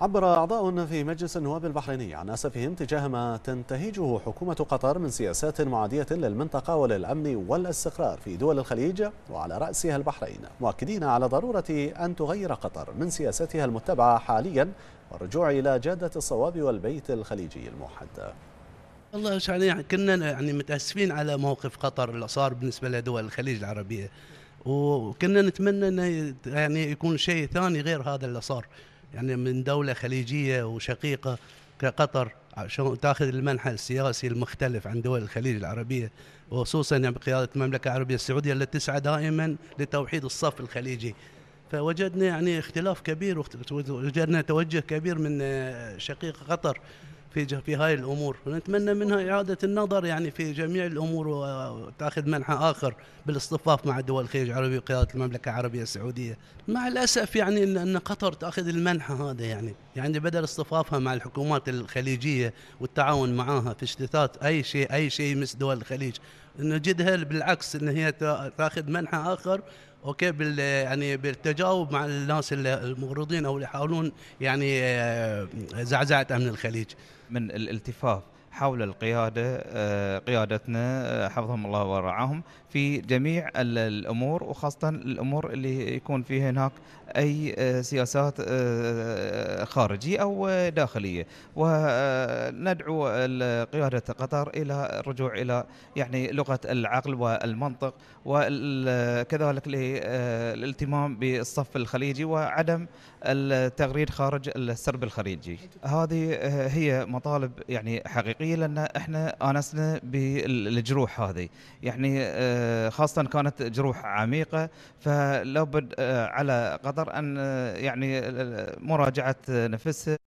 عبر أعضاء في مجلس النواب البحريني عن أسفهم تجاه ما تنتهجه حكومة قطر من سياسات معادية للمنطقة وللأمن والاستقرار في دول الخليج وعلى رأسها البحرين مؤكدين على ضرورة أن تغير قطر من سياستها المتبعة حاليا والرجوع إلى جادة الصواب والبيت الخليجي الموحد والله يعني كنا يعني متأسفين على موقف قطر اللي صار بالنسبة لدول الخليج العربية وكنا نتمنى انه يعني يكون شيء ثاني غير هذا اللي صار يعني من دولة خليجية وشقيقة كقطر عشان تاخذ المنحى السياسي المختلف عن دول الخليج العربية وخصوصا يعني بقيادة المملكة العربية السعودية التي تسعى دائما لتوحيد الصف الخليجي فوجدنا يعني اختلاف كبير وجدنا توجه كبير من شقيق قطر في في هاي الامور ونتمنى منها اعاده النظر يعني في جميع الامور وتاخذ منحى اخر بالاصطفاف مع دول الخليج العربي وقياده المملكه العربيه السعوديه مع الاسف يعني ان قطر تاخذ المنحى هذا يعني يعني بدل اصطفافها مع الحكومات الخليجيه والتعاون معاها في اجتثاث اي شيء اي شيء يمس دول الخليج نجدها بالعكس ان هي تاخذ منحى اخر اوكي بال يعني بالتجاوب مع الناس المغرضين او اللي يحاولون يعني آه، زعزعه امن الخليج. من الالتفاف حول القياده آه، قيادتنا آه، حفظهم الله ورعاهم في جميع الامور وخاصه الامور اللي يكون فيها هناك أي آه، سياسات آه، آه، خارجية أو داخلية وندعو قيادة قطر إلى الرجوع إلى يعني لغة العقل والمنطق وكذلك للالتمام بالصف الخليجي وعدم التغريد خارج السرب الخليجي هذه هي مطالب يعني حقيقية لأن احنا آنسنا بالجروح هذه يعني خاصة كانت جروح عميقة فلابد على قطر البشر ان يعني مراجعه نفسه